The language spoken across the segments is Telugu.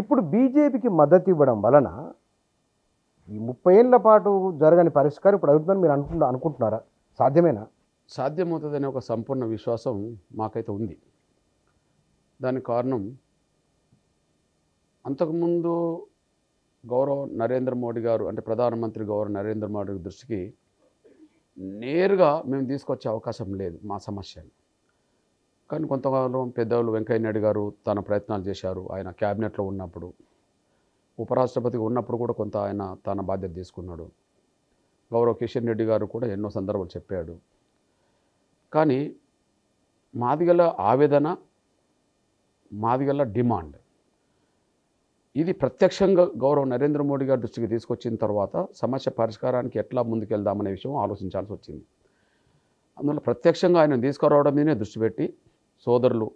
ఇప్పుడు బీజేపీకి మద్దతు ఇవ్వడం వలన ఈ ముప్పై ఏళ్ళ పాటు జరగని పరిష్కారం ఇప్పుడు అవుతుందని మీరు అనుకుంటు అనుకుంటున్నారా సాధ్యమేనా సాధ్యమవుతుందనే ఒక సంపూర్ణ విశ్వాసం మాకైతే ఉంది దానికి కారణం అంతకుముందు గౌరవ నరేంద్ర మోడీ గారు అంటే ప్రధానమంత్రి గౌరవ నరేంద్ర మోడీ దృష్టికి నేరుగా మేము తీసుకొచ్చే అవకాశం లేదు మా సమస్యను కానీ కొంతకాలం పెద్దవాళ్ళు వెంకయ్య నాయుడు గారు తన ప్రయత్నాలు చేశారు ఆయన క్యాబినెట్లో ఉన్నప్పుడు ఉపరాష్ట్రపతి ఉన్నప్పుడు కూడా కొంత ఆయన తన బాధ్యత తీసుకున్నాడు గౌరవ కిషన్ రెడ్డి గారు కూడా ఎన్నో సందర్భాలు చెప్పాడు కానీ మాదిగల ఆవేదన మాదిగల డిమాండ్ ఇది ప్రత్యక్షంగా గౌరవ నరేంద్ర మోడీ గారి దృష్టికి తీసుకొచ్చిన తర్వాత సమస్య పరిష్కారానికి ఎట్లా ముందుకెళ్దామనే విషయం ఆలోచించాల్సి వచ్చింది అందువల్ల ప్రత్యక్షంగా ఆయన తీసుకురావడం మీదనే దృష్టి పెట్టి సోదరులు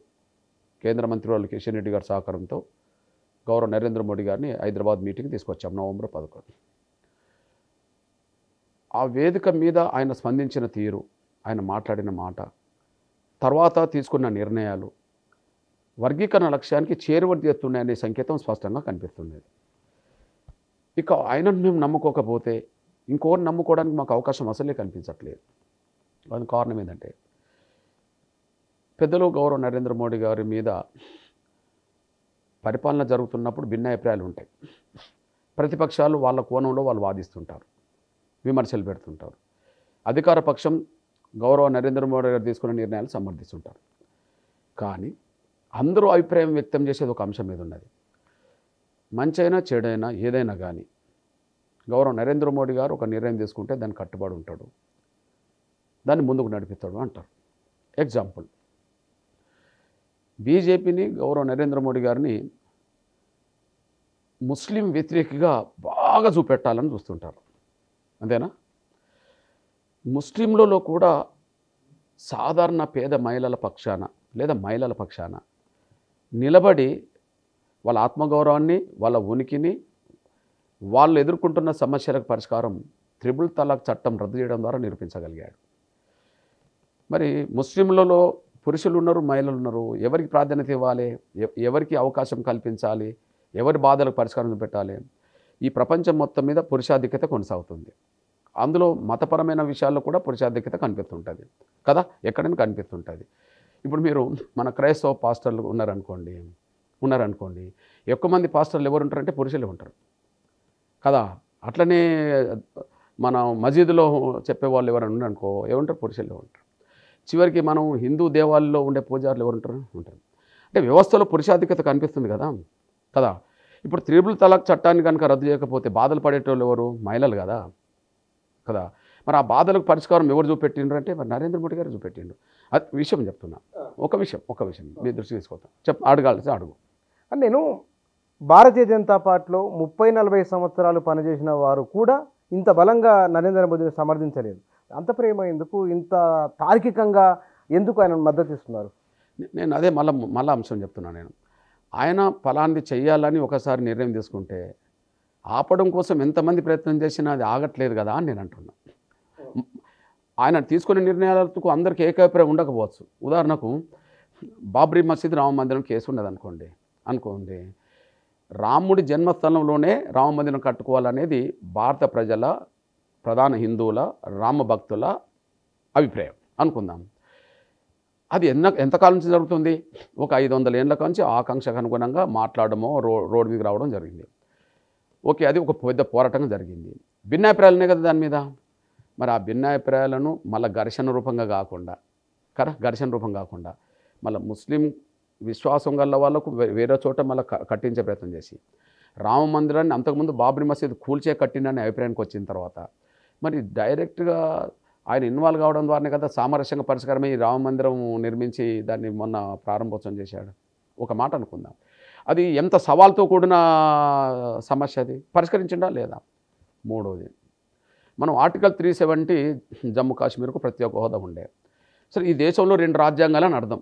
కేంద్ర మంత్రి వాళ్ళు కిషన్ రెడ్డి గారి సహకారంతో గౌరవ నరేంద్ర మోడీ గారిని హైదరాబాద్ మీటింగ్ తీసుకొచ్చాం నవంబర్ పదకొండు ఆ వేదిక మీద ఆయన స్పందించిన తీరు ఆయన మాట్లాడిన మాట తర్వాత తీసుకున్న నిర్ణయాలు వర్గీకరణ లక్ష్యానికి చేరువడిస్తున్నాయనే సంకేతం స్పష్టంగా కనిపిస్తున్నది ఇక ఆయనను మేము నమ్ముకోకపోతే ఇంకోరిని నమ్ముకోవడానికి మాకు అవకాశం అసలే కనిపించట్లేదు దాని కారణం ఏంటంటే పెద్దలు గౌరవ నరేంద్ర మోడీ గారి మీద పరిపాలన జరుగుతున్నప్పుడు భిన్నాభిప్రాయాలు ఉంటాయి ప్రతిపక్షాలు వాళ్ళ కోణంలో వాళ్ళు వాదిస్తుంటారు విమర్శలు పెడుతుంటారు అధికార పక్షం గౌరవ నరేంద్ర మోడీ గారు తీసుకున్న నిర్ణయాలు సమర్థిస్తుంటారు కానీ అందరూ అభిప్రాయం వ్యక్తం చేసేది ఒక అంశం మీద ఉన్నది మంచైనా చెడైనా ఏదైనా కానీ గౌరవ నరేంద్ర మోడీ గారు ఒక నిర్ణయం తీసుకుంటే దాన్ని కట్టుబడి ఉంటాడు దాన్ని ముందుకు నడిపిస్తాడు అంటారు ఎగ్జాంపుల్ బీజేపీని గౌరవ నరేంద్ర మోడీ గారిని ముస్లిం వ్యతిరేకగా బాగా చూపెట్టాలని చూస్తుంటారు అంతేనా ముస్లింలలో కూడా సాధారణ పేద మహిళల పక్షాన లేదా మహిళల పక్షాన నిలబడి వాళ్ళ ఆత్మగౌరవాన్ని వాళ్ళ ఉనికిని వాళ్ళు ఎదుర్కొంటున్న సమస్యలకు పరిష్కారం త్రిబుల్ తలాక్ చట్టం రద్దు చేయడం ద్వారా నిరూపించగలిగాడు మరి ముస్లింలలో పురుషులు ఉన్నారు మహిళలు ఉన్నారు ఎవరికి ప్రాధాన్యత ఇవ్వాలి ఎవరికి అవకాశం కల్పించాలి ఎవరి బాధలకు పరిష్కారం పెట్టాలి ఈ ప్రపంచం మొత్తం మీద పురుషాధిక్యత కొనసాగుతుంది అందులో మతపరమైన విషయాల్లో కూడా పురుషాధిక్యత కనిపిస్తుంటుంది కదా ఎక్కడైనా కనిపిస్తుంటుంది ఇప్పుడు మీరు మన క్రైస్తవ పాస్టర్లు ఉన్నారనుకోండి ఉన్నారనుకోండి ఎక్కువ మంది పాస్టర్లు ఎవరు ఉంటారంటే పురుషులే ఉంటారు కదా అట్లనే మన మసీదులో చెప్పేవాళ్ళు ఎవరైనా ఉన్నారనుకో ఏమంటారు పురుషులే ఉంటారు చివరికి మనం హిందూ దేవాలలో ఉండే పూజారులు ఎవరు ఉంటారు ఉంటారు అంటే వ్యవస్థలో పురుషాధిక్యత కనిపిస్తుంది కదా కదా ఇప్పుడు త్రిబుల్ తలాక్ చట్టాన్ని కనుక రద్దు చేయకపోతే బాధలు పడేటోళ్ళు ఎవరు మహిళలు కదా కదా మరి ఆ బాధలకు పరిష్కారం ఎవరు చూపెట్టిండ్రు అంటే మరి నరేంద్ర మోడీ గారు చూపెట్టిండు అది విషయం చెప్తున్నా ఒక విషయం ఒక విషయం మీ దృష్టి తీసుకొస్తాను చెప్ అడగాల్సి అడుగు అని నేను భారతీయ జనతా పార్టీలో ముప్పై నలభై సంవత్సరాలు పనిచేసిన వారు కూడా ఇంత బలంగా నరేంద్ర మోదీని సమర్థించలేదు అంత ప్రేమ ఎందుకు ఇంత తార్కికంగా ఎందుకు ఆయన మద్దతు ఇస్తున్నారు నేను అదే మళ్ళా మళ్ళా అంశం చెప్తున్నాను నేను ఆయన ఫలాన్ని చేయాలని ఒకసారి నిర్ణయం తీసుకుంటే ఆపడం కోసం ఎంతమంది ప్రయత్నం చేసినా అది ఆగట్లేదు కదా అని నేను అంటున్నా ఆయన తీసుకునే నిర్ణయాలకు అందరికీ ఏకాభిప్రాయం ఉండకపోవచ్చు ఉదాహరణకు బాబ్రీ మసీద్ రామ మందిరం కేసు ఉండదు అనుకోండి అనుకోండి రాముడి జన్మస్థలంలోనే రామ మందిరం కట్టుకోవాలనేది భారత ప్రజల ప్రధాన హిందువుల రామభక్తుల అభిప్రాయం అనుకుందాం అది ఎన్న ఎంతకాలం నుంచి జరుగుతుంది ఒక ఐదు వందల ఏళ్ళ నుంచి ఆకాంక్షకు అనుగుణంగా మాట్లాడమో రో రోడ్ మీద రావడం జరిగింది ఓకే అది ఒక పెద్ద పోరాటం జరిగింది ఉన్నాయి కదా దాని మీద మరి ఆ భిన్నాభిప్రాయాలను మళ్ళీ ఘర్షణ రూపంగా కాకుండా కదా ఘర్షణ రూపం కాకుండా మళ్ళీ ముస్లిం విశ్వాసం గల వాళ్ళకు వేరే చోట మళ్ళీ కట్టించే ప్రయత్నం చేసి రామ మందిరాన్ని అంతకుముందు బాబ్రీ మసీద్ కూల్చే కట్టిండని అభిప్రాయానికి వచ్చిన తర్వాత మరి డైరెక్ట్గా ఆయన ఇన్వాల్వ్ కావడం ద్వారానే కదా సామరస్యంగా పరిష్కారమై రామ మందిరం నిర్మించి దాన్ని మొన్న ప్రారంభోత్సవం చేశాడు ఒక మాట అనుకుందాం అది ఎంత సవాల్తో కూడిన సమస్య అది పరిష్కరించిందా లేదా మూడోది మనం ఆర్టికల్ త్రీ సెవెంటీ జమ్మూ కాశ్మీర్కు ప్రత్యేక హోదా ఉండే సరే ఈ దేశంలో రెండు రాజ్యాంగాలని అర్థం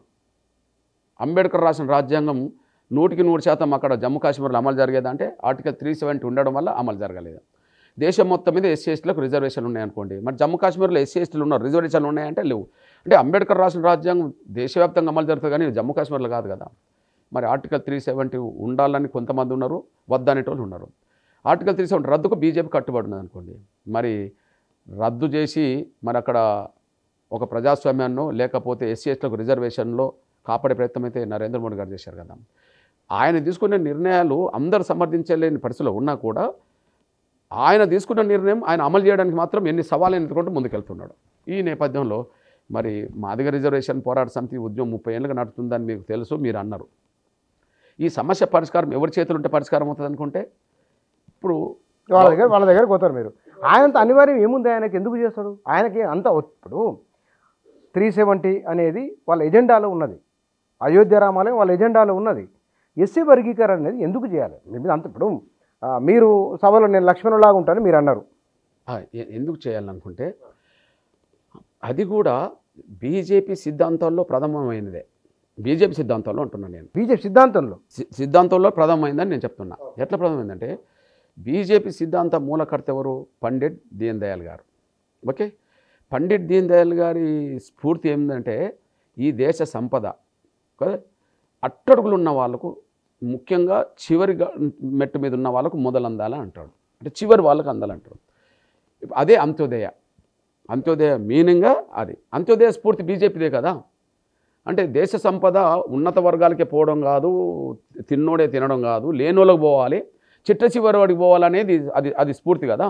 అంబేద్కర్ రాసిన రాజ్యాంగం నూటికి నూరు శాతం అక్కడ జమ్మూ కాశ్మీర్లో అమలు జరిగేదంటే ఆర్టికల్ త్రీ సెవెంటీ ఉండడం వల్ల అమలు జరగలేదు దేశం మొత్తం మీద ఎస్సీ ఎస్టీలకు రిజర్వేషన్లు ఉన్నాయనుకోండి మరి జమ్మూ కాశ్మీర్లో ఎస్సీ ఎస్టీలు ఉన్నారు రిజర్వేషన్లు ఉన్నాయంటే లేవు అంటే అంబేద్కర్ రాసిన రాజ్యాంగం దేశవ్యాప్తంగా అమలు జరుగుతుంది కానీ జమ్మూ కాశ్మీర్లో కాదు కదా మరి ఆర్టికల్ త్రీ సెవెంటీ ఉండాలని కొంతమంది ఉన్నారు వద్దనేటోళ్ళు ఉన్నారు ఆర్టికల్ త్రీ సెవెంటీ రద్దుకు బీజేపీ కట్టుబడి ఉన్నదనుకోండి మరి రద్దు చేసి మరి అక్కడ ఒక ప్రజాస్వామ్యాన్ని లేకపోతే ఎస్సీ ఎస్టీలకు రిజర్వేషన్లో కాపాడే ప్రయత్నం అయితే నరేంద్ర మోడీ గారు చేశారు కదా ఆయన తీసుకునే నిర్ణయాలు అందరు సమర్థించలేని పరిస్థితిలో ఉన్నా కూడా ఆయన తీసుకున్న నిర్ణయం ఆయన అమలు చేయడానికి మాత్రం ఎన్ని సవాళ్ళని ఎదుర్కొంటూ ముందుకెళ్తున్నాడు ఈ నేపథ్యంలో మరి మాదిగ రిజర్వేషన్ పోరాట సమితి ఉద్యమం ముప్పై ఏళ్ళుగా నడుతుందని మీకు తెలుసు మీరు అన్నారు ఈ సమస్య పరిష్కారం ఎవరి చేతులు ఉంటే పరిష్కారం అవుతుంది అనుకుంటే ఇప్పుడు వాళ్ళ దగ్గర వాళ్ళ దగ్గరకు పోతారు మీరు ఆయనంత అనివార్యం ఏముంది ఆయనకి ఎందుకు చేస్తాడు ఆయనకి అంత ఇప్పుడు త్రీ సెవెంటీ అనేది వాళ్ళ ఎజెండాలో ఉన్నది అయోధ్య రామాలయం వాళ్ళ ఎజెండాలో ఉన్నది ఎస్సీ వర్గీకరణ అనేది ఎందుకు చేయాలి మీ మీద అంత ఇప్పుడు మీరు సభలో నేను లక్ష్మణులాగా ఉంటాను మీరు అన్నారు ఎందుకు చేయాలనుకుంటే అది కూడా బీజేపీ సిద్ధాంతాల్లో ప్రథమమైనదే బీజేపీ సిద్ధాంతంలో అంటున్నాను నేను బీజేపీ సిద్ధాంతంలో సిద్ధాంతంలో ప్రథమమైందని నేను చెప్తున్నా ఎట్లా ప్రథమైందంటే బీజేపీ సిద్ధాంత మూలకర్త ఎవరు పండిట్ దీన్ దయాల్ గారు ఓకే పండిట్ దీన్ దయాల్ గారి స్ఫూర్తి ఏంటంటే ఈ దేశ సంపద కదా ఉన్న వాళ్ళకు ముఖ్యంగా చివరి మెట్టు మీద ఉన్న వాళ్ళకు మొదలందాల అంటాడు అంటే చివరి వాళ్ళకు అందాలంటాడు అదే అంత్యోదయ అంత్యోదయ మీనింగా అది అంత్యోదయ స్ఫూర్తి బీజేపీదే కదా అంటే దేశ సంపద ఉన్నత వర్గాలకే పోవడం కాదు తిన్నోడే తినడం కాదు లేనోళ్ళకి పోవాలి చిట్ట చివరి వాడికి పోవాలనేది అది అది స్ఫూర్తి కదా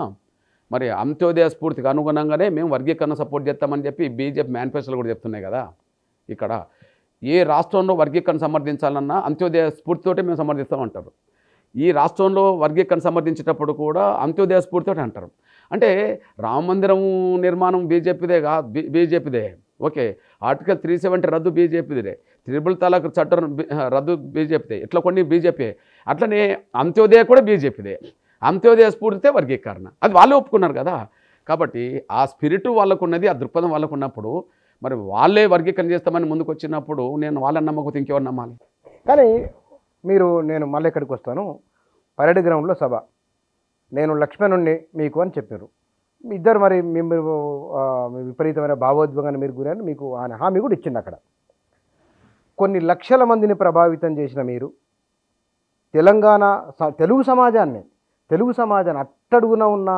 మరి అంత్యోదయ స్ఫూర్తికి అనుగుణంగానే మేము వర్గీకరణ సపోర్ట్ చేస్తామని చెప్పి బీజేపీ మేనిఫెస్టోలు కూడా చెప్తున్నాయి కదా ఇక్కడ ఏ రాష్ట్రంలో వర్గీకరణ సమర్థించాలన్నా అంత్యోదయ స్ఫూర్తితోటే మేము సమర్థిస్తామంటారు ఈ రాష్ట్రంలో వర్గీకరణ సమర్థించేటప్పుడు కూడా అంత్యోదయ స్ఫూర్తితోటి అంటారు అంటే రామ మందిరం నిర్మాణం బీజేపీదే కా బీజేపీదే ఓకే ఆర్టికల్ త్రీ సెవెంటీ రద్దు బీజేపీదే త్రిబుల్ తలాక్ చట్టం రద్దు బీజేపీదే ఇట్లా కొన్ని బీజేపీ అట్లనే అంత్యోదయ కూడా బీజేపీదే అంత్యోదయ స్ఫూర్తితే వర్గీకరణ అది వాళ్ళు ఒప్పుకున్నారు కదా కాబట్టి ఆ స్పిరిటు వాళ్ళకున్నది ఆ దృక్పథం వాళ్ళకున్నప్పుడు మరి వాళ్ళే వర్గీకరణ చేస్తామని ముందుకు వచ్చినప్పుడు నేను వాళ్ళని నమ్మకపోతే ఇంకెవరు నమ్మాలి కానీ మీరు నేను మళ్ళీ ఇక్కడికి వస్తాను పరేడ్ గ్రౌండ్లో సభ నేను లక్ష్మణుణ్ణి మీకు అని చెప్పారు ఇద్దరు మరి మీరు విపరీతమైన భావోద్వేగాన్ని మీరు గురని మీకు ఆయన హామీ కూడా ఇచ్చింది అక్కడ కొన్ని లక్షల మందిని ప్రభావితం చేసిన మీరు తెలంగాణ తెలుగు సమాజాన్ని తెలుగు సమాజాన్ని అట్టడుగున ఉన్న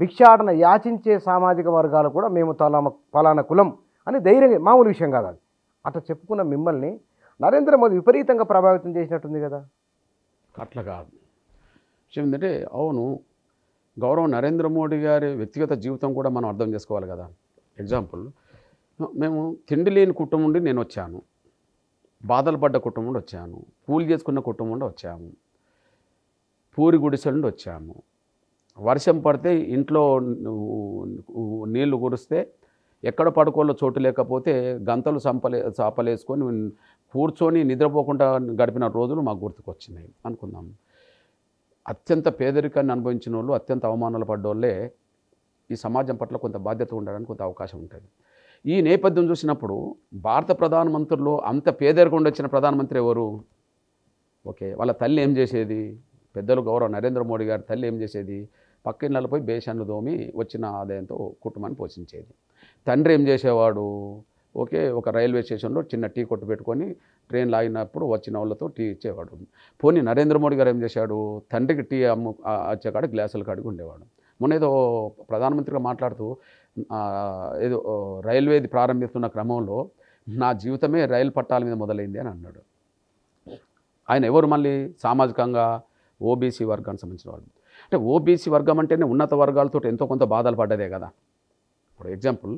భిక్షాటన యాచించే సామాజిక వర్గాలు కూడా మేము తలామ ఫలానా కులం అని ధైర్యంగా మామూలు విషయం కాదు అది అట్లా చెప్పుకున్న మిమ్మల్ని నరేంద్ర మోదీ విపరీతంగా ప్రభావితం చేసినట్టుంది కదా అట్లా కాదు విషయం ఏంటంటే అవును గౌరవ నరేంద్ర మోడీ గారి వ్యక్తిగత జీవితం కూడా మనం అర్థం చేసుకోవాలి కదా ఎగ్జాంపుల్ మేము తిండి లేని కుటుంబం నుండి నేను వచ్చాను బాధలు పడ్డ కుటుంబం నుండి వచ్చాను పూలు చేసుకున్న కుటుంబం వచ్చాము పూరి గుడిసెల నుండి వచ్చాము వర్షం పడితే ఇంట్లో నీళ్లు కురిస్తే ఎక్కడ పడుకోలో చోటు లేకపోతే గంతలు సంపలే చాపలేసుకొని కూర్చొని నిద్రపోకుండా గడిపిన రోజులు మాకు గుర్తుకొచ్చినాయి అనుకుందాం అత్యంత పేదరికాన్ని అనుభవించిన వాళ్ళు అత్యంత అవమానాలు పడ్డోళ్ళే ఈ సమాజం పట్ల కొంత బాధ్యత ఉండడానికి కొంత అవకాశం ఉంటుంది ఈ నేపథ్యం చూసినప్పుడు భారత ప్రధానమంత్రులు అంత పేదరికుండా వచ్చిన ప్రధానమంత్రి ఎవరు ఓకే వాళ్ళ తల్లి ఏం చేసేది పెద్దలు గౌరవ నరేంద్ర మోడీ గారి తల్లి ఏం చేసేది ఇళ్ళలో పోయి బేషన్లు దోమి వచ్చిన ఆదాయంతో కుటుంబాన్ని పోషించేది తండ్రి ఏం చేసేవాడు ఓకే ఒక రైల్వే స్టేషన్లో చిన్న టీ కొట్టు పెట్టుకొని ట్రైన్ లాగినప్పుడు వచ్చిన వాళ్ళతో టీ ఇచ్చేవాడు పోనీ నరేంద్ర మోడీ గారు ఏం చేశాడు తండ్రికి టీ అమ్ము వచ్చేకాడ గ్లాసులు కడిగి ఉండేవాడు మొన్న ఏదో ప్రధానమంత్రిగా మాట్లాడుతూ ఏదో రైల్వేది ప్రారంభిస్తున్న క్రమంలో నా జీవితమే రైలు పట్టాల మీద మొదలైంది అని అన్నాడు ఆయన ఎవరు మళ్ళీ సామాజికంగా ఓబీసీ వర్గానికి సంబంధించిన వాళ్ళు అంటే ఓబీసీ వర్గం అంటేనే ఉన్నత వర్గాలతో ఎంతో కొంత బాధలు పడ్డదే కదా ఫర్ ఎగ్జాంపుల్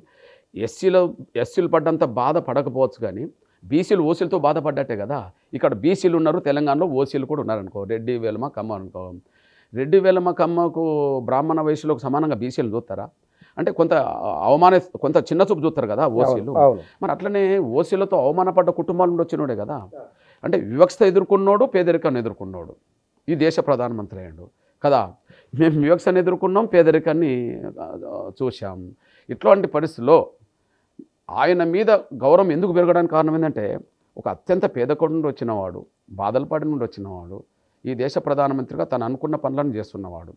ఎస్సీలో ఎస్సీలు పడ్డంత బాధ పడకపోవచ్చు కానీ బీసీలు ఓసీలతో బాధపడ్డట్టే కదా ఇక్కడ బీసీలు ఉన్నారు తెలంగాణలో ఓసీలు కూడా ఉన్నారనుకో రెడ్డి వేలమ కమ్మ అనుకో రెడ్డి వేలమ కమ్మకు బ్రాహ్మణ వయసులోకి సమానంగా బీసీలు చూస్తారా అంటే కొంత అవమాన కొంత చిన్న చూపు చూస్తారు కదా ఓసీలు మరి అట్లనే ఓసీలతో అవమానపడ్డ కుటుంబాల నుండి వచ్చినోడే కదా అంటే వివక్షత ఎదుర్కొన్నాడు పేదరికాన్ని ఎదుర్కొన్నాడు ఈ దేశ ప్రధానమంత్రి అయ్యాడు కదా మేము వివక్షను ఎదుర్కొన్నాం పేదరికాన్ని చూసాం ఇట్లాంటి పరిస్థితుల్లో ఆయన మీద గౌరవం ఎందుకు పెరగడానికి కారణం ఏంటంటే ఒక అత్యంత పేదకోడి నుండి వచ్చినవాడు బాధలపాటి నుండి వచ్చినవాడు ఈ దేశ ప్రధానమంత్రిగా తను అనుకున్న పనులను చేస్తున్నవాడు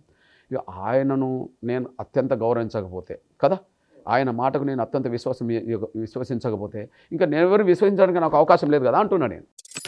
ఇక ఆయనను నేను అత్యంత గౌరవించకపోతే కదా ఆయన మాటకు నేను అత్యంత విశ్వాసం విశ్వసించకపోతే ఇంకా నేను ఎవరు విశ్వసించడానికి నాకు అవకాశం లేదు కదా అంటున్నా నేను